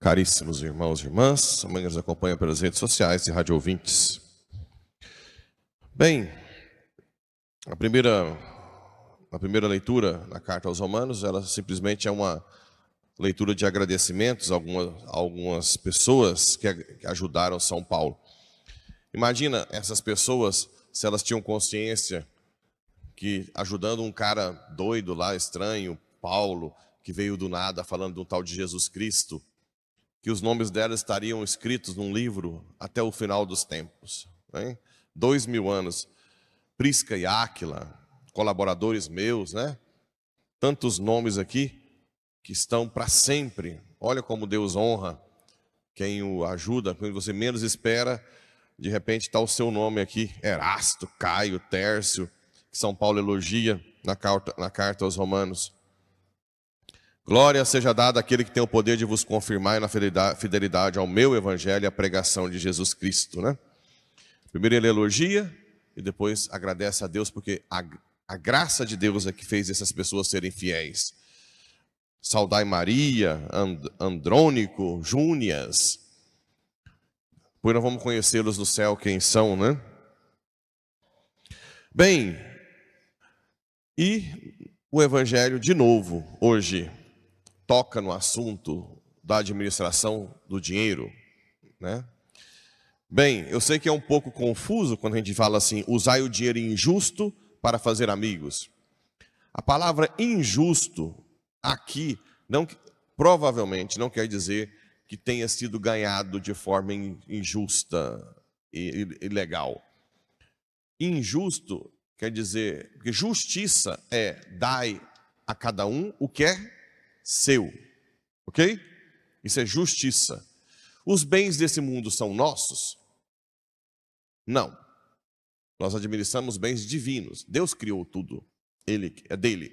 Caríssimos irmãos e irmãs, amanhã nos acompanha pelas redes sociais e rádio ouvintes. Bem, a primeira, a primeira leitura na carta aos Romanos, ela simplesmente é uma leitura de agradecimentos a algumas, algumas pessoas que, que ajudaram São Paulo. Imagina essas pessoas, se elas tinham consciência que ajudando um cara doido lá, estranho, Paulo, que veio do nada falando de um tal de Jesus Cristo, que os nomes dela estariam escritos num livro até o final dos tempos. Né? Dois mil anos. Prisca e Áquila, colaboradores meus, né? Tantos nomes aqui que estão para sempre. Olha como Deus honra quem o ajuda, quando você menos espera, de repente está o seu nome aqui, Erasto, Caio, Tércio, que São Paulo elogia na carta, na carta aos Romanos. Glória seja dada àquele que tem o poder de vos confirmar na fidelidade ao meu evangelho e à pregação de Jesus Cristo, né? Primeiro ele elogia e depois agradece a Deus porque a, a graça de Deus é que fez essas pessoas serem fiéis. Saudai Maria, And, Andrônico, Júnias. Pois nós vamos conhecê-los no céu quem são, né? Bem, e o evangelho de novo hoje toca no assunto da administração do dinheiro, né? Bem, eu sei que é um pouco confuso quando a gente fala assim, usai o dinheiro injusto para fazer amigos. A palavra injusto aqui não provavelmente não quer dizer que tenha sido ganhado de forma injusta e ilegal. Injusto quer dizer que justiça é dai a cada um o que é seu. Ok? Isso é justiça. Os bens desse mundo são nossos? Não. Nós administramos bens divinos. Deus criou tudo. Ele é dele.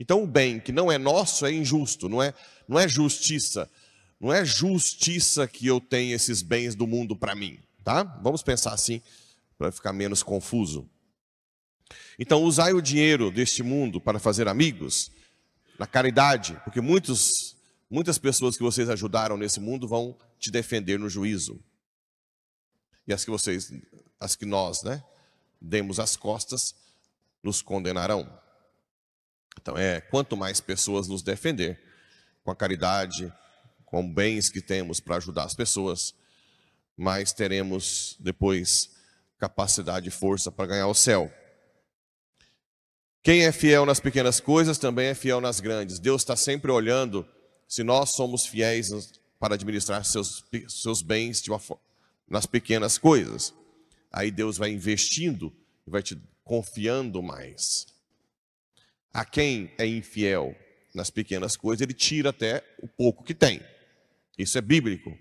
Então o bem que não é nosso é injusto, não é, não é justiça. Não é justiça que eu tenho esses bens do mundo para mim, tá? Vamos pensar assim para ficar menos confuso. Então, usai o dinheiro deste mundo para fazer amigos, na caridade, porque muitos, muitas pessoas que vocês ajudaram nesse mundo vão te defender no juízo. E as que vocês, as que nós, né, demos as costas, nos condenarão. Então é, quanto mais pessoas nos defender com a caridade, com bens que temos para ajudar as pessoas, mais teremos depois capacidade e força para ganhar o céu. Quem é fiel nas pequenas coisas também é fiel nas grandes. Deus está sempre olhando se nós somos fiéis para administrar seus, seus bens uma, nas pequenas coisas. Aí Deus vai investindo e vai te confiando mais. A quem é infiel nas pequenas coisas, ele tira até o pouco que tem. Isso é bíblico.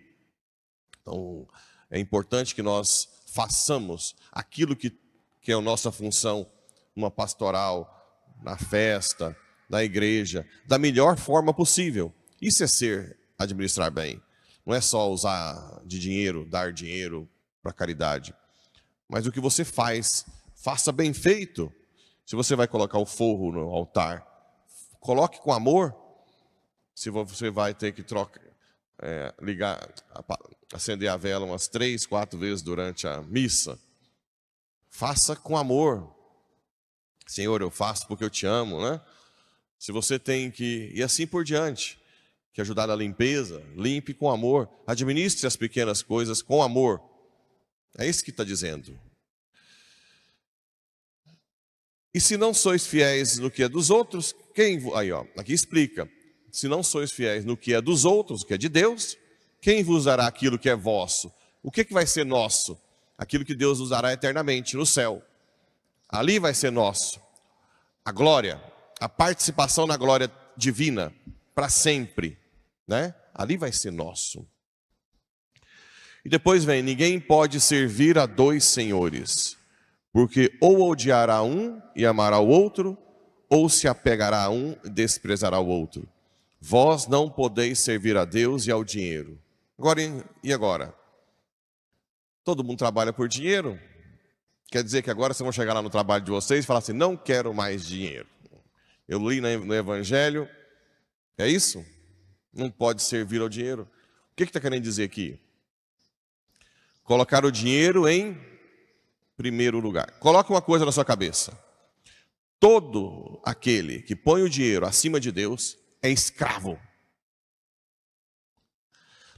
Então, é importante que nós façamos aquilo que, que é a nossa função numa pastoral, na festa, na igreja, da melhor forma possível. Isso é ser administrar bem. Não é só usar de dinheiro, dar dinheiro para caridade. Mas o que você faz, faça bem feito. Se você vai colocar o forro no altar, coloque com amor. Se você vai ter que trocar, é, ligar, acender a vela umas três, quatro vezes durante a missa, faça com amor. Senhor, eu faço porque eu te amo, né? Se você tem que. E assim por diante. Que ajudar na limpeza, limpe com amor. Administre as pequenas coisas com amor. É isso que está dizendo. E se não sois fiéis no que é dos outros, quem. Aí, ó, aqui explica. Se não sois fiéis no que é dos outros, que é de Deus, quem vos dará aquilo que é vosso? O que, que vai ser nosso? Aquilo que Deus usará eternamente no céu. Ali vai ser nosso. A glória, a participação na glória divina para sempre, né? Ali vai ser nosso. E depois vem: ninguém pode servir a dois senhores, porque ou odiará um e amará o outro, ou se apegará a um e desprezará o outro. Vós não podeis servir a Deus e ao dinheiro. Agora e agora? Todo mundo trabalha por dinheiro? Quer dizer que agora vocês vão chegar lá no trabalho de vocês e falar assim: não quero mais dinheiro. Eu li no Evangelho, é isso? Não pode servir ao dinheiro. O que está que tá querendo dizer aqui? Colocar o dinheiro em primeiro lugar. Coloca uma coisa na sua cabeça: todo aquele que põe o dinheiro acima de Deus é escravo.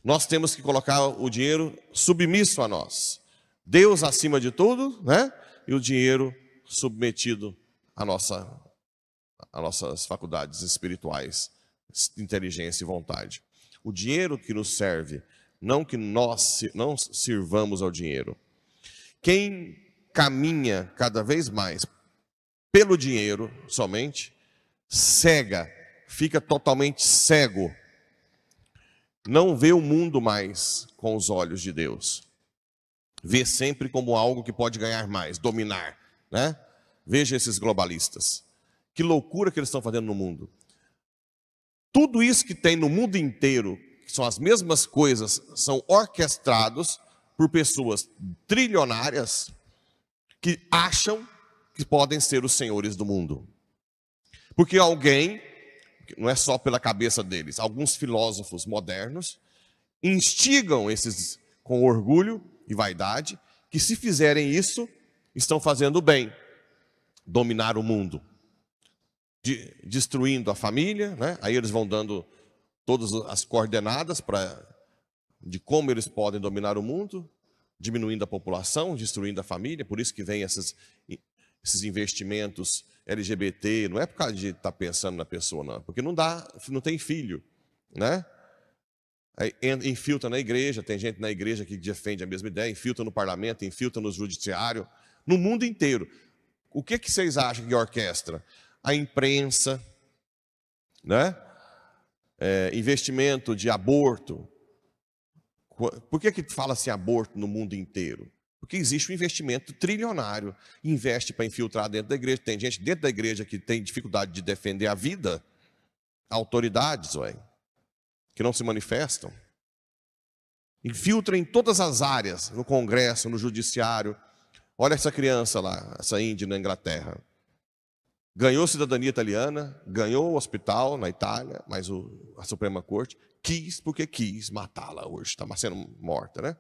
Nós temos que colocar o dinheiro submisso a nós. Deus acima de tudo, né? E o dinheiro submetido à nossa, às nossas faculdades espirituais, inteligência e vontade. O dinheiro que nos serve, não que nós não sirvamos ao dinheiro. Quem caminha cada vez mais pelo dinheiro somente, cega, fica totalmente cego. Não vê o mundo mais com os olhos de Deus vê sempre como algo que pode ganhar mais, dominar, né? Veja esses globalistas. Que loucura que eles estão fazendo no mundo. Tudo isso que tem no mundo inteiro, que são as mesmas coisas, são orquestrados por pessoas trilionárias que acham que podem ser os senhores do mundo. Porque alguém, não é só pela cabeça deles, alguns filósofos modernos instigam esses com orgulho e vaidade, que se fizerem isso, estão fazendo bem, dominar o mundo, de, destruindo a família, né? aí eles vão dando todas as coordenadas para de como eles podem dominar o mundo, diminuindo a população, destruindo a família, por isso que vem essas, esses investimentos LGBT, não é por causa de estar tá pensando na pessoa, não, porque não dá, não tem filho, né? infiltra na igreja, tem gente na igreja que defende a mesma ideia, infiltra no parlamento, infiltra no judiciário, no mundo inteiro. O que, que vocês acham que orquestra? A imprensa, né? É, investimento de aborto. Por que, que fala-se assim aborto no mundo inteiro? Porque existe um investimento trilionário. Investe para infiltrar dentro da igreja. Tem gente dentro da igreja que tem dificuldade de defender a vida. Autoridades, ué que não se manifestam, infiltra em todas as áreas, no Congresso, no Judiciário. Olha essa criança lá, essa índia na Inglaterra. Ganhou cidadania italiana, ganhou o hospital na Itália, mas o, a Suprema Corte quis porque quis matá-la hoje. Está sendo morta, né?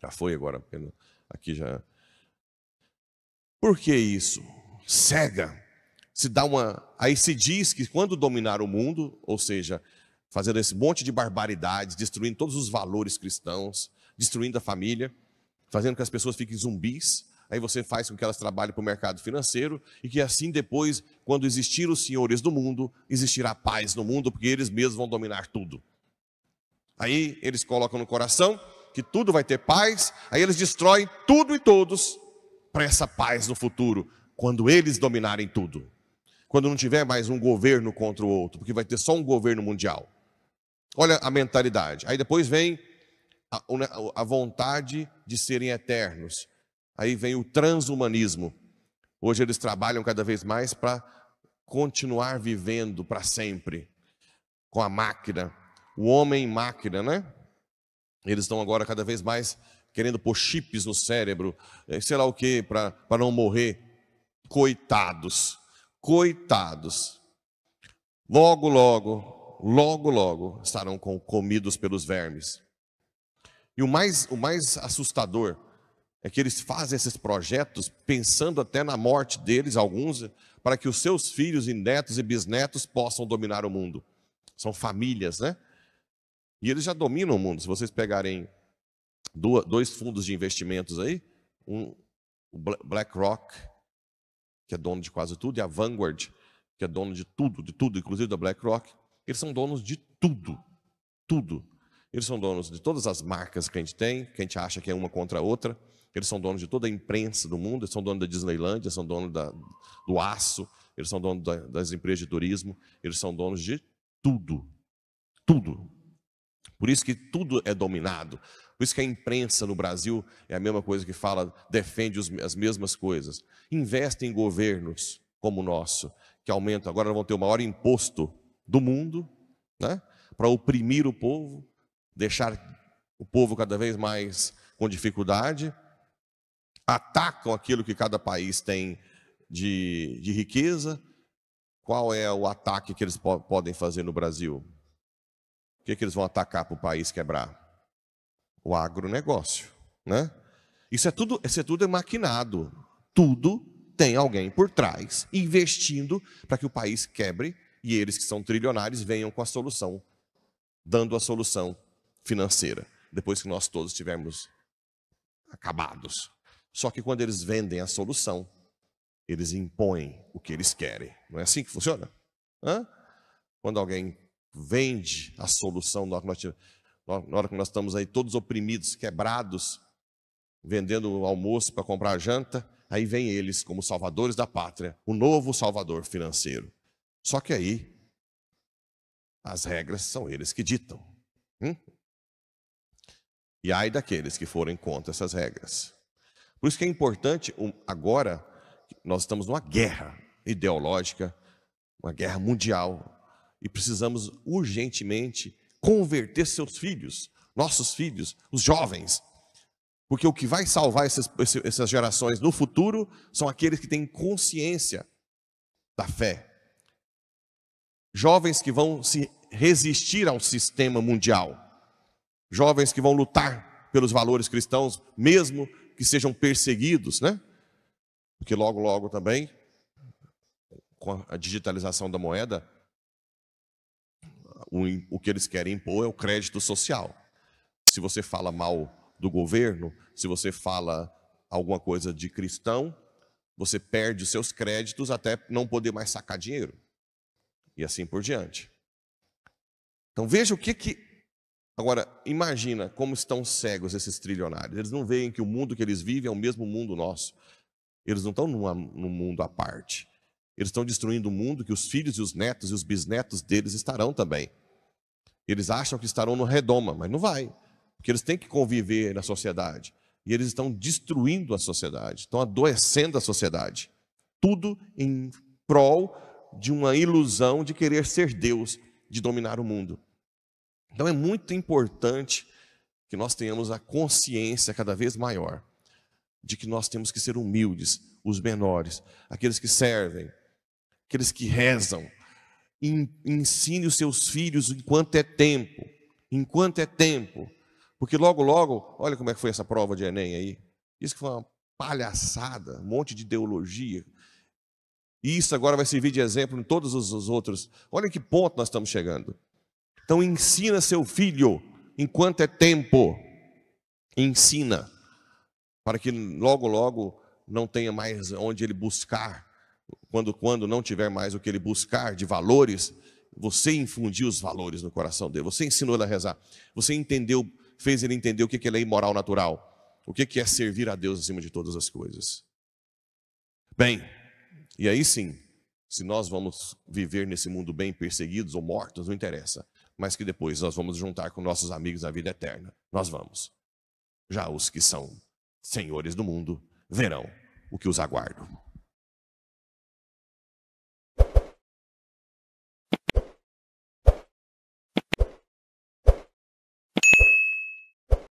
Já foi agora, aqui já. É. Por que isso? Cega. Se dá uma. Aí se diz que quando dominar o mundo, ou seja, fazendo esse monte de barbaridades, destruindo todos os valores cristãos, destruindo a família, fazendo com que as pessoas fiquem zumbis. Aí você faz com que elas trabalhem para o mercado financeiro e que assim depois, quando existir os senhores do mundo, existirá paz no mundo, porque eles mesmos vão dominar tudo. Aí eles colocam no coração que tudo vai ter paz, aí eles destroem tudo e todos para essa paz no futuro, quando eles dominarem tudo. Quando não tiver mais um governo contra o outro, porque vai ter só um governo mundial. Olha a mentalidade. Aí depois vem a, a vontade de serem eternos. Aí vem o transhumanismo. Hoje eles trabalham cada vez mais para continuar vivendo para sempre com a máquina, o homem máquina, né? Eles estão agora cada vez mais querendo pôr chips no cérebro, eh, sei lá o que, para não morrer. Coitados, coitados. Logo, logo, logo, logo estarão comidos pelos vermes. E o mais, o mais assustador é que eles fazem esses projetos pensando até na morte deles, alguns, para que os seus filhos e netos e bisnetos possam dominar o mundo. São famílias, né? E eles já dominam o mundo. Se vocês pegarem dois fundos de investimentos aí, um, o BlackRock, que é dono de quase tudo, e a Vanguard, que é dono de tudo, de tudo, inclusive da BlackRock, eles são donos de tudo, tudo. Eles são donos de todas as marcas que a gente tem, que a gente acha que é uma contra a outra. Eles são donos de toda a imprensa do mundo, eles são donos da Eles são donos da, do aço, eles são donos da, das empresas de turismo, eles são donos de tudo. Tudo. Por isso que tudo é dominado. Por isso que a imprensa no Brasil é a mesma coisa que fala, defende os, as mesmas coisas. Investe em governos como o nosso, que aumentam. Agora vão ter o maior imposto do mundo, né? para oprimir o povo, deixar o povo cada vez mais com dificuldade, atacam aquilo que cada país tem de, de riqueza. Qual é o ataque que eles po podem fazer no Brasil? O que, que eles vão atacar para o país quebrar? O agronegócio. Né? Isso, é tudo, isso é tudo é maquinado. Tudo tem alguém por trás investindo para que o país quebre e eles que são trilionários venham com a solução, dando a solução financeira, depois que nós todos estivermos acabados. Só que quando eles vendem a solução, eles impõem o que eles querem. Não é assim que funciona? Hã? Quando alguém vende a solução, na hora, que nós estamos aí todos oprimidos, quebrados, vendendo o almoço para comprar a janta, aí vem eles como salvadores da pátria, o novo salvador financeiro. Só que aí, as regras são eles que ditam. Hum? E ai daqueles que forem contra essas regras. Por isso que é importante, agora, nós estamos numa guerra ideológica, uma guerra mundial, e precisamos urgentemente converter seus filhos, nossos filhos, os jovens. Porque o que vai salvar essas, essas gerações no futuro são aqueles que têm consciência da fé, jovens que vão se resistir ao sistema mundial, jovens que vão lutar pelos valores cristãos, mesmo que sejam perseguidos, né? Porque logo, logo também, com a digitalização da moeda, o, que eles querem impor é o crédito social. Se você fala mal do governo, se você fala alguma coisa de cristão, você perde os seus créditos até não poder mais sacar dinheiro e assim por diante. Então veja o que que. Agora, imagina como estão cegos esses trilionários. Eles não veem que o mundo que eles vivem é o mesmo mundo nosso. Eles não estão numa, num mundo à parte. Eles estão destruindo o mundo que os filhos e os netos e os bisnetos deles estarão também. Eles acham que estarão no redoma, mas não vai, porque eles têm que conviver na sociedade. E eles estão destruindo a sociedade, estão adoecendo a sociedade. Tudo em prol de uma ilusão de querer ser Deus, de dominar o mundo. Então é muito importante que nós tenhamos a consciência cada vez maior de que nós temos que ser humildes, os menores, aqueles que servem, aqueles que rezam. Ensine os seus filhos enquanto é tempo, enquanto é tempo, porque logo, logo, olha como é que foi essa prova de Enem aí. Isso que foi uma palhaçada, um monte de ideologia, e isso agora vai servir de exemplo em todos os outros. Olha que ponto nós estamos chegando. Então ensina seu filho enquanto é tempo. Ensina para que logo logo não tenha mais onde ele buscar. Quando quando não tiver mais o que ele buscar de valores, você infundiu os valores no coração dele. Você ensinou ele a rezar. Você entendeu, fez ele entender o que é lei moral natural. O que é servir a Deus acima de todas as coisas. Bem, e aí sim, se nós vamos viver nesse mundo bem perseguidos ou mortos, não interessa. Mas que depois nós vamos juntar com nossos amigos na vida eterna. Nós vamos. Já os que são senhores do mundo verão o que os aguardo.